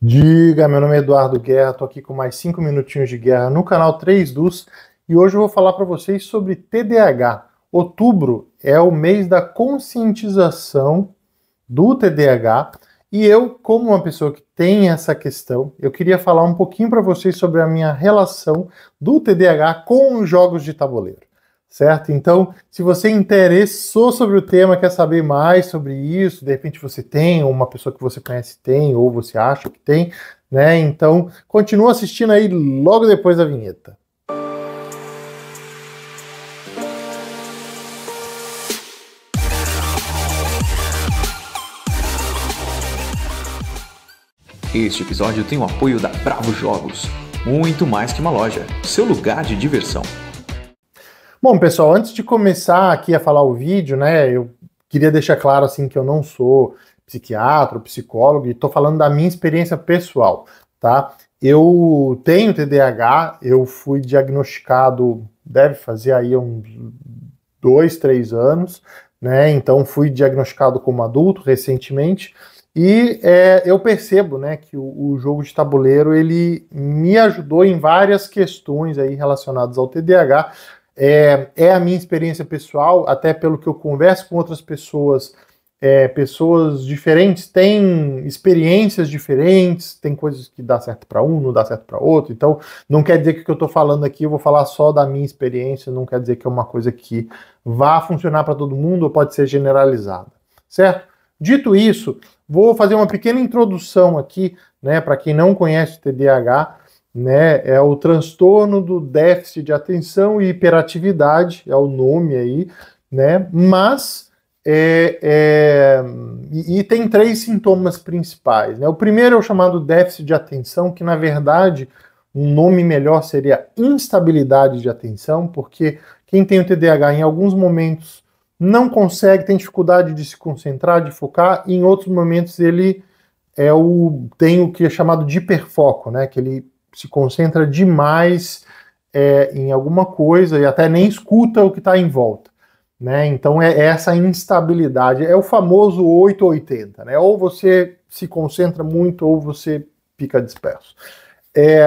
Diga, meu nome é Eduardo Guerra, estou aqui com mais 5 minutinhos de guerra no canal 3 dus e hoje eu vou falar para vocês sobre TDAH. Outubro é o mês da conscientização do TDAH e eu, como uma pessoa que tem essa questão, eu queria falar um pouquinho para vocês sobre a minha relação do TDAH com os jogos de tabuleiro certo? Então, se você interessou sobre o tema, quer saber mais sobre isso, de repente você tem, ou uma pessoa que você conhece tem, ou você acha que tem, né? Então, continua assistindo aí logo depois da vinheta. Este episódio tem o apoio da Bravo Jogos, muito mais que uma loja, seu lugar de diversão. Bom, pessoal, antes de começar aqui a falar o vídeo, né, eu queria deixar claro assim que eu não sou psiquiatra, psicólogo, e estou falando da minha experiência pessoal, tá? Eu tenho TDAH, eu fui diagnosticado, deve fazer aí uns dois, três anos, né? Então fui diagnosticado como adulto recentemente e é, eu percebo, né, que o, o, jogo de tabuleiro ele me ajudou em várias questões aí relacionadas ao TDAH é, é a minha experiência pessoal, até pelo que eu converso com outras pessoas, é, pessoas diferentes têm experiências diferentes, tem coisas que dá certo para um, não dá certo para outro. Então, não quer dizer que o que eu estou falando aqui eu vou falar só da minha experiência, não quer dizer que é uma coisa que vá funcionar para todo mundo ou pode ser generalizada, certo? Dito isso, vou fazer uma pequena introdução aqui, né, para quem não conhece o TDAH, né? É o transtorno do déficit de atenção e hiperatividade, é o nome aí, né? Mas é, é, e, e, tem três sintomas principais. Né? O primeiro é o chamado déficit de atenção, que na verdade um nome melhor seria instabilidade de atenção, porque quem tem o TDAH em alguns momentos não consegue, tem dificuldade de se concentrar, de focar, e em outros momentos ele é o tem o que é chamado de hiperfoco, né? Que ele se concentra demais é, em alguma coisa e até nem escuta o que está em volta. Né? Então é, é essa instabilidade, é o famoso 880, né? Ou você se concentra muito ou você fica disperso. É,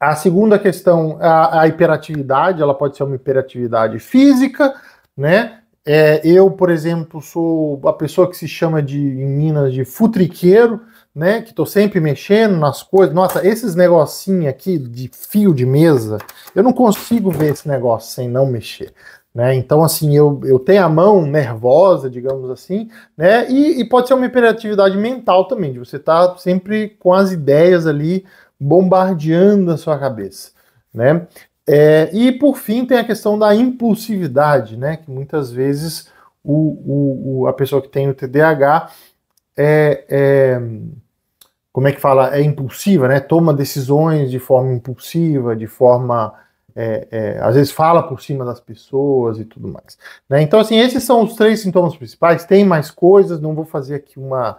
a segunda questão, a, a, hiperatividade, ela pode ser uma hiperatividade física, né? É, eu, por exemplo, sou a pessoa que se chama de, em Minas de futriqueiro, né? Que tô sempre mexendo nas coisas. Nossa, esses negocinhos aqui de fio de mesa, eu não consigo ver esse negócio sem não mexer. Né? Então, assim, eu, eu tenho a mão nervosa, digamos assim, né? E, e pode ser uma hiperatividade mental também, de você estar tá sempre com as ideias ali bombardeando a sua cabeça, né? É, e por fim tem a questão da impulsividade, né? Que muitas vezes o, o, o a pessoa que tem o TDAH é, é como é que fala, é impulsiva, né? Toma decisões de forma impulsiva, de forma é, é, às vezes fala por cima das pessoas e tudo mais. Né? Então, assim, esses são os três sintomas principais. Tem mais coisas, não vou fazer aqui uma,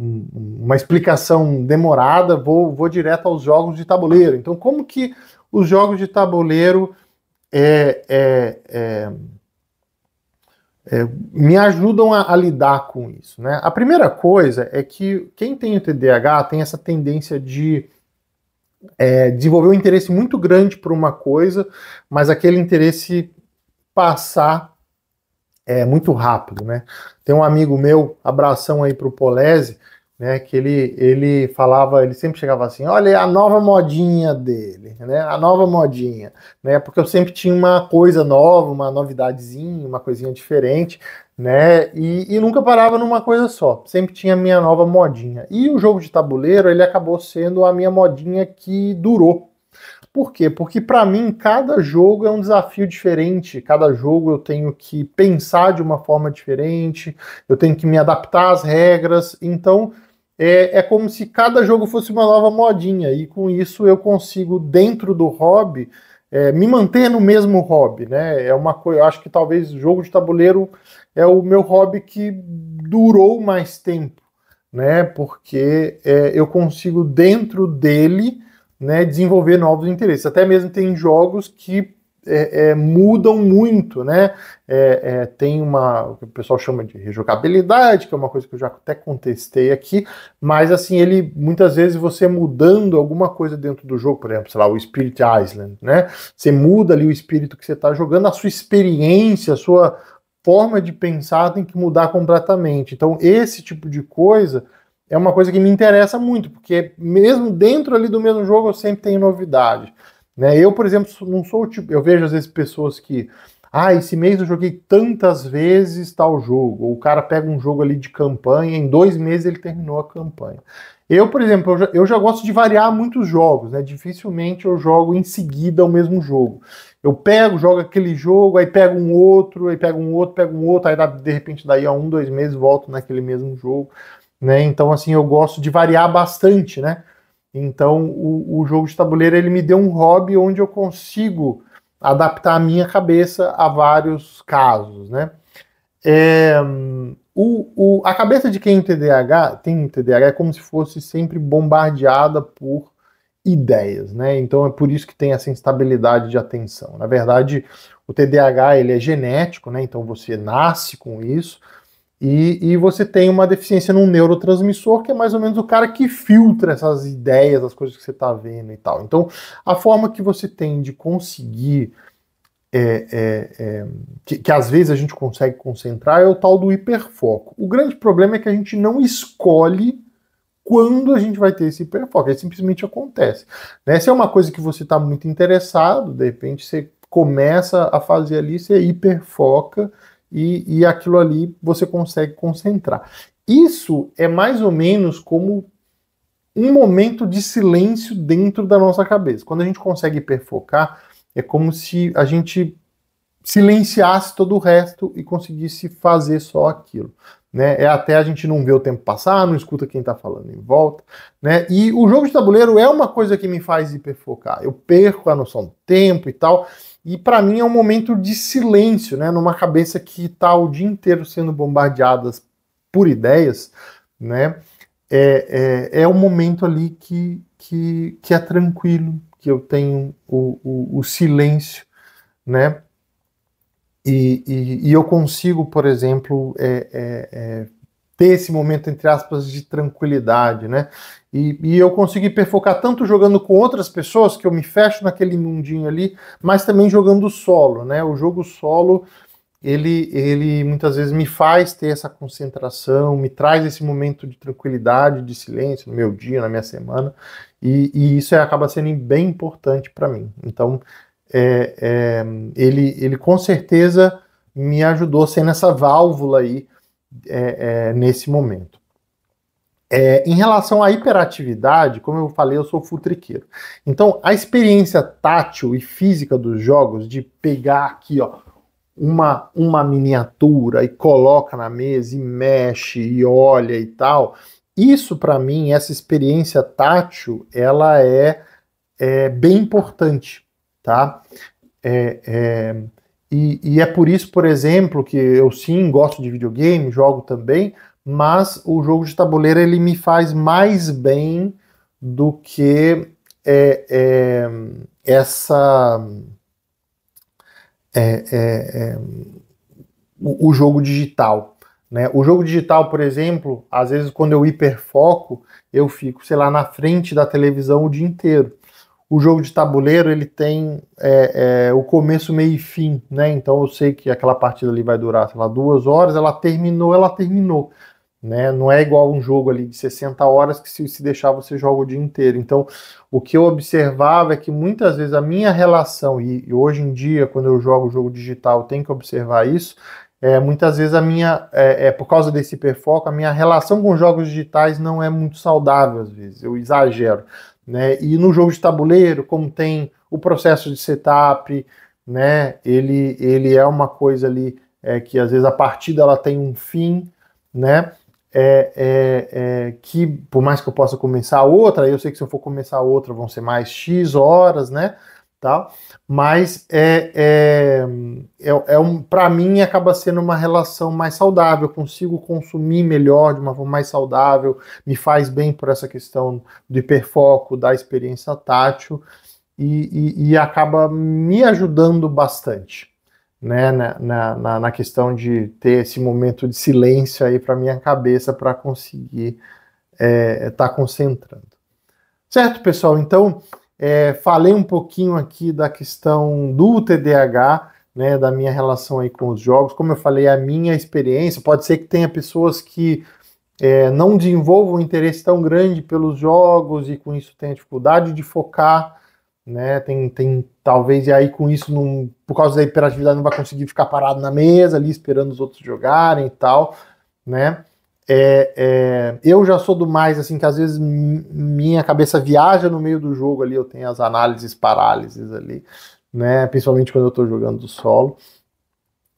uma explicação demorada, vou, vou direto aos jogos de tabuleiro. Então, como que os jogos de tabuleiro é, é, é é, me ajudam a, a, lidar com isso. Né? A primeira coisa é que quem tem o TDAH tem essa tendência de é, desenvolver um interesse muito grande por uma coisa, mas aquele interesse passar é, muito rápido. Né? Tem um amigo meu, abração aí para o Polese, né? Que ele, ele falava, ele sempre chegava assim, olha é a nova modinha dele, né? A nova modinha, né? Porque eu sempre tinha uma coisa nova, uma novidadezinha, uma coisinha diferente, né? E, e nunca parava numa coisa só, sempre tinha a minha nova modinha. E o jogo de tabuleiro, ele acabou sendo a minha modinha que durou. Por quê? Porque para mim cada jogo é um desafio diferente, cada jogo eu tenho que pensar de uma forma diferente, eu tenho que me adaptar às regras. Então, é, é como se cada jogo fosse uma nova modinha, e com isso eu consigo, dentro do hobby, é, me manter no mesmo hobby, né? É uma coisa, acho que talvez jogo de tabuleiro é o meu hobby que durou mais tempo, né? Porque é, eu consigo dentro dele, né, desenvolver novos interesses. Até mesmo tem jogos que é, é, mudam muito, né? É, é, tem uma o que o pessoal chama de rejogabilidade, que é uma coisa que eu já até contestei aqui, mas assim, ele muitas vezes você mudando alguma coisa dentro do jogo, por exemplo, sei lá, o Spirit Island, né? Você muda ali o espírito que você está jogando, a sua experiência, a sua forma de pensar tem que mudar completamente. Então, esse tipo de coisa é uma coisa que me interessa muito, porque mesmo dentro ali do mesmo jogo eu sempre tenho novidade. Né? Eu, por exemplo, não sou o tipo. Eu vejo às vezes pessoas que. Ah, esse mês eu joguei tantas vezes tal jogo. Ou o cara pega um jogo ali de campanha, em dois meses ele terminou a campanha. Eu, por exemplo, eu já, eu já gosto de variar muitos jogos, né? Dificilmente eu jogo em seguida o mesmo jogo. Eu pego, jogo aquele jogo, aí pego um outro, aí pego um outro, pego um outro, aí de repente daí a um, dois meses volto naquele mesmo jogo, né? Então, assim, eu gosto de variar bastante, né? Então, o, o, jogo de tabuleiro ele me deu um hobby onde eu consigo adaptar a minha cabeça a vários casos, né? É, o, o, a cabeça de quem TDAH, tem TDAH é como se fosse sempre bombardeada por ideias, né? Então é por isso que tem essa instabilidade de atenção. Na verdade, o TDAH ele é genético, né? Então você nasce com isso, e, e, você tem uma deficiência num neurotransmissor, que é mais ou menos o cara que filtra essas ideias, as coisas que você está vendo e tal. Então, a forma que você tem de conseguir. É, é, é, que, que às vezes a gente consegue concentrar é o tal do hiperfoco. O grande problema é que a gente não escolhe quando a gente vai ter esse hiperfoco, ele é simplesmente acontece. Né? Se é uma coisa que você está muito interessado, de repente você começa a fazer ali, você hiperfoca e, e aquilo ali você consegue concentrar. Isso é mais ou menos como um momento de silêncio dentro da nossa cabeça. Quando a gente consegue perfocar, é como se a gente silenciasse todo o resto e conseguisse fazer só aquilo. Né? É até a gente não ver o tempo passar, não escuta quem está falando em volta, né? E o jogo de tabuleiro é uma coisa que me faz hiperfocar. Eu perco a noção do tempo e tal. E para mim é um momento de silêncio, né? Numa cabeça que está o dia inteiro sendo bombardeada por ideias, né? É, é, é um momento ali que, que, que é tranquilo, que eu tenho o, o, o silêncio, né? E, e, e eu consigo, por exemplo, é, é, é, ter esse momento, entre aspas, de tranquilidade, né? E, e eu consegui perfocar tanto jogando com outras pessoas, que eu me fecho naquele mundinho ali, mas também jogando solo, né? O jogo solo, ele, ele muitas vezes me faz ter essa concentração, me traz esse momento de tranquilidade, de silêncio no meu dia, na minha semana, e, e isso é, acaba sendo bem importante para mim. Então, é, é, ele, ele com certeza me ajudou sendo essa válvula aí é, é nesse momento. É, em relação à hiperatividade, como eu falei, eu sou futriqueiro. Então, a experiência tátil e física dos jogos, de pegar aqui, ó, uma, uma miniatura e coloca na mesa e mexe e olha e tal. Isso para mim, essa experiência tátil, ela é, é bem importante tá? É, é, e, e, é por isso, por exemplo, que eu sim gosto de videogame, jogo também, mas o jogo de tabuleiro ele me faz mais bem do que é, é essa é, é, o, o jogo digital, né? o jogo digital, por exemplo, às vezes quando eu hiperfoco, eu fico, sei lá, na frente da televisão o dia inteiro o jogo de tabuleiro ele tem é, é, o começo, meio e fim, né? Então eu sei que aquela partida ali vai durar, sei lá, duas horas, ela terminou, ela terminou. Né? Não é igual um jogo ali de 60 horas que se, se deixar você joga o dia inteiro. Então, o que eu observava é que muitas vezes a minha relação, e, e hoje em dia, quando eu jogo jogo digital, tem que observar isso, é, muitas vezes a minha, é, é, por causa desse hiperfoco, a minha relação com jogos digitais não é muito saudável, às vezes, eu exagero. Né? E no jogo de tabuleiro, como tem o processo de setup, né? ele, ele é uma coisa ali é, que às vezes a partida ela tem um fim, né? É, é, é, que por mais que eu possa começar outra, eu sei que se eu for começar outra vão ser mais X horas, né? Mas é, é, é, é um, para mim acaba sendo uma relação mais saudável, consigo consumir melhor de uma forma mais saudável, me faz bem por essa questão do hiperfoco, da experiência tátil e, e, e acaba me ajudando bastante. Né, na, na, na questão de ter esse momento de silêncio aí para minha cabeça para conseguir estar é, é, tá concentrando. Certo, pessoal? Então, é, falei um pouquinho aqui da questão do TDAH, né, da minha relação aí com os jogos. Como eu falei, a minha experiência. Pode ser que tenha pessoas que é, não desenvolvam um interesse tão grande pelos jogos e com isso tenha dificuldade de focar, né? Tem, tem talvez e aí com isso, não, por causa da hiperatividade, não vai conseguir ficar parado na mesa ali esperando os outros jogarem e tal, né? É, é, eu já sou do mais, assim, que às vezes minha cabeça viaja no meio do jogo ali, eu tenho as análises parálises ali, né? Principalmente quando eu estou jogando do solo.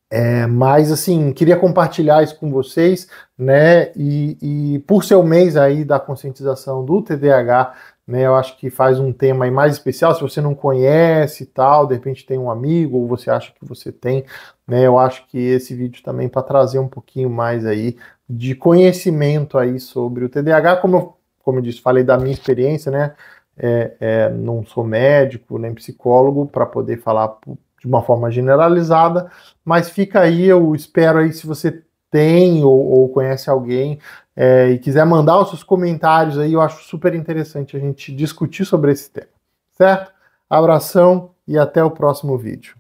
É, mas assim, queria compartilhar isso com vocês, né? E, e por ser o mês aí da conscientização do TDAH, né? Eu acho que faz um tema aí mais especial. Se você não conhece e tal, de repente tem um amigo ou você acha que você tem, né? Eu acho que esse vídeo também para trazer um pouquinho mais aí de conhecimento aí sobre o TDAH, como eu, como eu disse, falei da minha experiência, né? É, é, não sou médico nem psicólogo para poder falar de uma forma generalizada, mas fica aí, eu espero aí se você tem ou, ou conhece alguém é, e quiser mandar os seus comentários aí, eu acho super interessante a gente discutir sobre esse tema, certo? Abração e até o próximo vídeo.